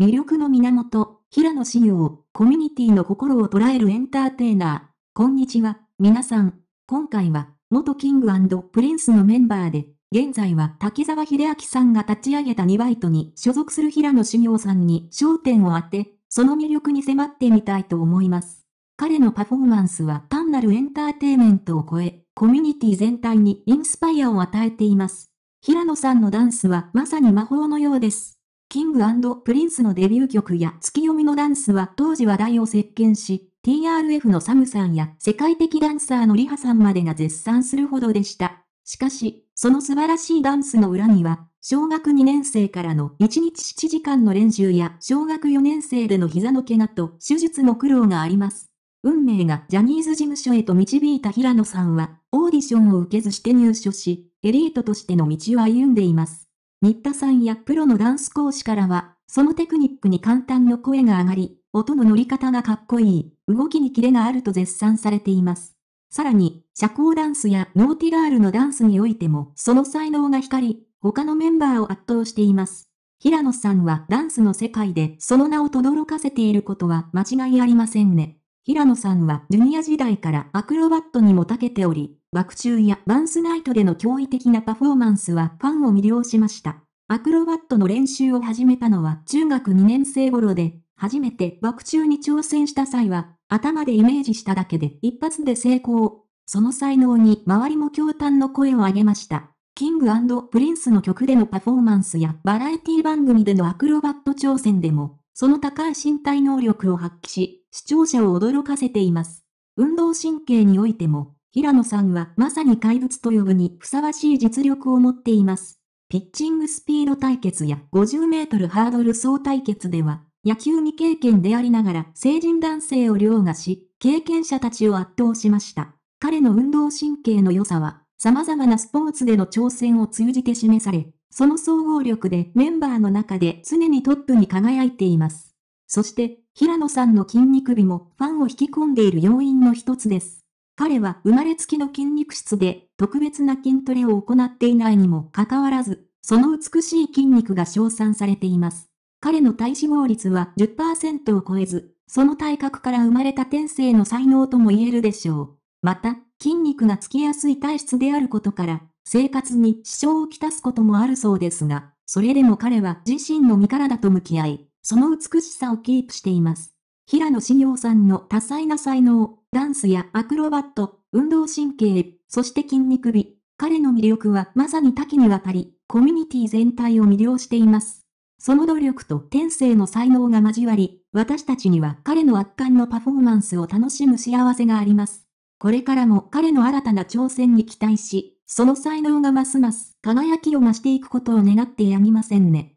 魅力の源、平野紫耀、コミュニティの心を捉えるエンターテイナー。こんにちは、皆さん。今回は、元キングプリンスのメンバーで、現在は滝沢秀明さんが立ち上げた2バイトに所属する平野修行さんに焦点を当て、その魅力に迫ってみたいと思います。彼のパフォーマンスは単なるエンターテイメントを超え、コミュニティ全体にインスパイアを与えています。平野さんのダンスはまさに魔法のようです。キングプリンスのデビュー曲や月読みのダンスは当時話題を席巻し、TRF のサムさんや世界的ダンサーのリハさんまでが絶賛するほどでした。しかし、その素晴らしいダンスの裏には、小学2年生からの1日7時間の練習や小学4年生での膝の怪我と手術の苦労があります。運命がジャニーズ事務所へと導いた平野さんは、オーディションを受けずして入所し、エリートとしての道を歩んでいます。新田さんやプロのダンス講師からは、そのテクニックに簡単の声が上がり、音の乗り方がかっこいい、動きにキレがあると絶賛されています。さらに、社交ダンスやノーティガールのダンスにおいても、その才能が光り、他のメンバーを圧倒しています。平野さんはダンスの世界でその名を轟かせていることは間違いありませんね。平野さんはジュニア時代からアクロバットにも長けており、バク宙やバンスナイトでの驚異的なパフォーマンスはファンを魅了しました。アクロバットの練習を始めたのは中学2年生頃で、初めてバク宙に挑戦した際は、頭でイメージしただけで一発で成功。その才能に周りも驚嘆の声を上げました。キングプリンスの曲でのパフォーマンスやバラエティ番組でのアクロバット挑戦でも、その高い身体能力を発揮し、視聴者を驚かせています。運動神経においても、平野さんはまさに怪物と呼ぶにふさわしい実力を持っています。ピッチングスピード対決や50メートルハードル走対決では、野球未経験でありながら成人男性を凌駕し、経験者たちを圧倒しました。彼の運動神経の良さは、様々なスポーツでの挑戦を通じて示され、その総合力でメンバーの中で常にトップに輝いています。そして、平野さんの筋肉美もファンを引き込んでいる要因の一つです。彼は生まれつきの筋肉質で、特別な筋トレを行っていないにもかかわらず、その美しい筋肉が称賛されています。彼の体脂肪率は10%を超えず、その体格から生まれた天性の才能とも言えるでしょう。また、筋肉がつきやすい体質であることから、生活に支障をきたすこともあるそうですが、それでも彼は自身の身体と向き合い、その美しさをキープしています。平野紫耀さんの多彩な才能、ダンスやアクロバット、運動神経、そして筋肉美。彼の魅力はまさに多岐にわたり、コミュニティ全体を魅了しています。その努力と天性の才能が交わり、私たちには彼の圧巻のパフォーマンスを楽しむ幸せがあります。これからも彼の新たな挑戦に期待し、その才能がますます輝きを増していくことを願ってやみませんね。